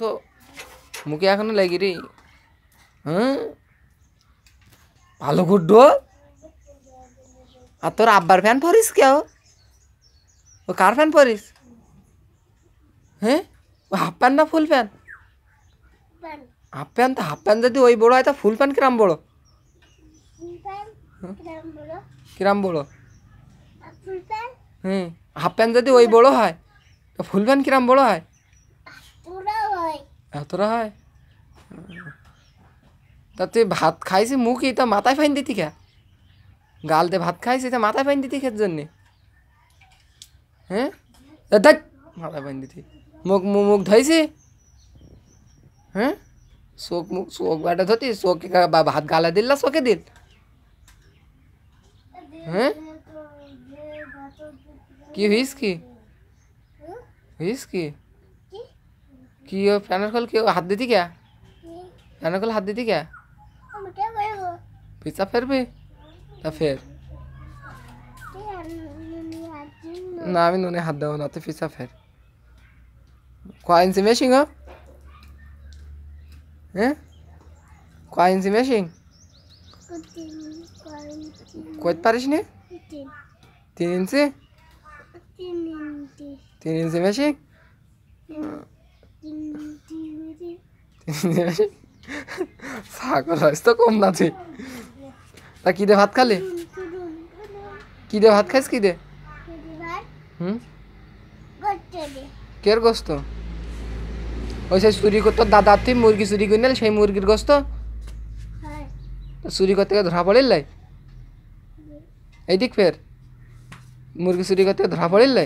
তো মুখে এখনো লাগি রে হ্যাঁ ভালো গুড্ড আর তোর আব্বার ফ্যান পরিস কেউ ও কার ফ্যান পরিস হ্যাঁ ও হাফ প্যান্ট না ফুল প্যান্ট হাফ প্যান্ট তো হাফ প্যান্ট যদি ওই বড় হয় তা ফুল প্যান্ট কিরাম বড় হ্যাঁ? কিরাম বড় হুম হাফ প্যান্ট যদি ওই বড় হয় তো ফুল প্যান্ট কিরাম বড় হয় তো হয় তা তুই ভাত খাইছি মুখই তা মাথায় ফাইন দিতি খা গাল দিয়ে ভাত খাইছি তা মাথায় ফাইন দিতি খের জন্যে হ্যাঁ দেখ মাথায় ফাইন দিতি মুখ মুখ ধুইছি হ্যাঁ শোক মুখ শোক বাটা ধুতি শোকে ভাত গালা দিল না শোকে দিল হ্যাঁ কি হইস কি হইস কি কি हो फ्यानर खोल के हाथ देती क्या फ्यानर खोल हाथ देती क्या पिज्जा फिर भी ना না আমি নুনে হাত দেবো না তো পিসা ফের কয়েন্সি মেশিং হ্যাঁ কয়েন্সি মেশিং কত পারিস নি তিন ইঞ্চি তিন ইঞ্চি মেশিং ছাগল হয়েছ তো কম না তুই তা কি দে ভাত খালি কি দে ভাত খাইস কি দে হুম কের গোস্ত ওই সেই চুরি করতো দাদা তুই মুরগি চুরি করে নিল সেই মুরগির গোস্ত চুরি করতে গিয়ে ধরা পড়িল এইদিক ফের মুরগি চুরি করতে ধরা পড়িল